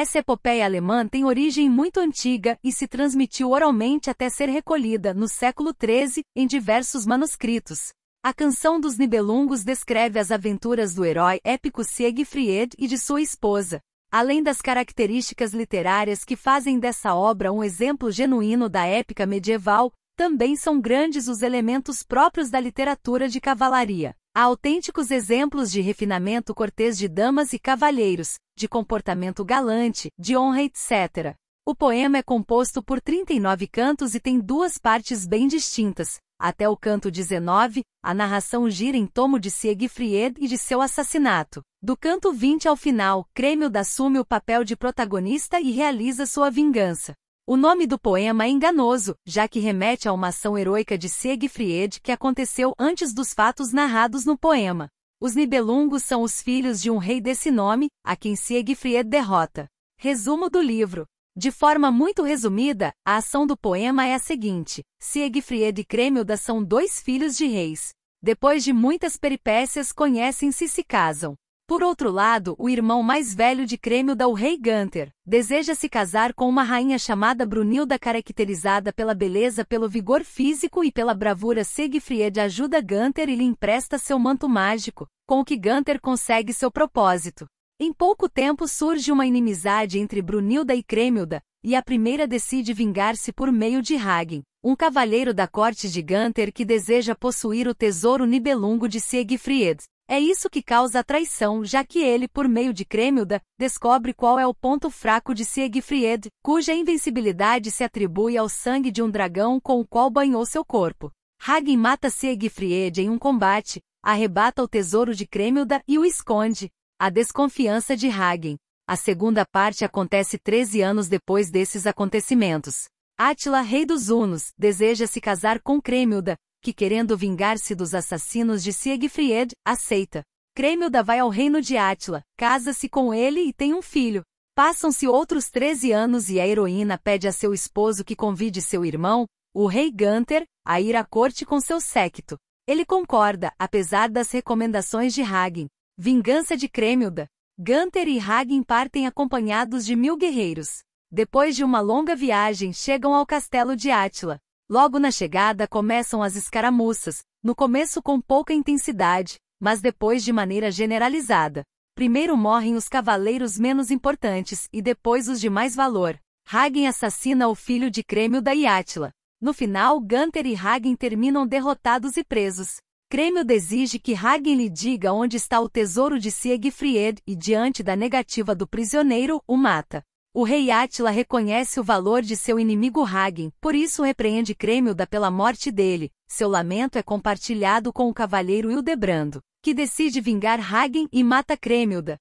Essa epopeia alemã tem origem muito antiga e se transmitiu oralmente até ser recolhida no século XIII em diversos manuscritos. A canção dos Nibelungos descreve as aventuras do herói épico Siegfried e de sua esposa. Além das características literárias que fazem dessa obra um exemplo genuíno da épica medieval, também são grandes os elementos próprios da literatura de cavalaria. Há autênticos exemplos de refinamento cortês de damas e cavalheiros, de comportamento galante, de honra, etc. O poema é composto por 39 cantos e tem duas partes bem distintas. Até o canto 19, a narração gira em tomo de Siegfried e de seu assassinato. Do canto 20 ao final, Kremil assume o papel de protagonista e realiza sua vingança. O nome do poema é enganoso, já que remete a uma ação heroica de Siegfried que aconteceu antes dos fatos narrados no poema. Os Nibelungos são os filhos de um rei desse nome, a quem Siegfried derrota. Resumo do livro. De forma muito resumida, a ação do poema é a seguinte: Siegfried e Cremilda são dois filhos de reis. Depois de muitas peripécias, conhecem-se e se casam. Por outro lado, o irmão mais velho de Crêmio da o rei Gunther, deseja se casar com uma rainha chamada Brunilda caracterizada pela beleza, pelo vigor físico e pela bravura. Siegfried ajuda Gunther e lhe empresta seu manto mágico, com o que Gunther consegue seu propósito. Em pouco tempo surge uma inimizade entre Brunilda e Crêmilda, e a primeira decide vingar-se por meio de Hagen, um cavaleiro da corte de Gunther que deseja possuir o tesouro Nibelungo de Siegfried. É isso que causa a traição, já que ele, por meio de Cremilda, descobre qual é o ponto fraco de Siegfried, cuja invencibilidade se atribui ao sangue de um dragão com o qual banhou seu corpo. Hagen mata Siegfried em um combate, arrebata o tesouro de Cremilda e o esconde. A desconfiança de Hagen. A segunda parte acontece 13 anos depois desses acontecimentos. Átila, rei dos Hunos, deseja se casar com Cremilda, que querendo vingar-se dos assassinos de Siegfried, aceita. Kremilda vai ao reino de Átila, casa-se com ele e tem um filho. Passam-se outros 13 anos e a heroína pede a seu esposo que convide seu irmão, o rei Gunther, a ir à corte com seu séquito. Ele concorda, apesar das recomendações de Hagen. Vingança de Kremilda. Gunther e Hagen partem acompanhados de mil guerreiros. Depois de uma longa viagem, chegam ao castelo de Átila. Logo na chegada começam as escaramuças, no começo com pouca intensidade, mas depois de maneira generalizada. Primeiro morrem os cavaleiros menos importantes e depois os de mais valor. Hagen assassina o filho de Crêmio da Yatla. No final, Gunther e Hagen terminam derrotados e presos. Crêmio exige que Hagen lhe diga onde está o tesouro de Siegfried e, diante da negativa do prisioneiro, o mata. O rei Átila reconhece o valor de seu inimigo Hagen, por isso repreende Kremilda pela morte dele. Seu lamento é compartilhado com o cavaleiro Hildebrando, que decide vingar Hagen e mata Kremilda.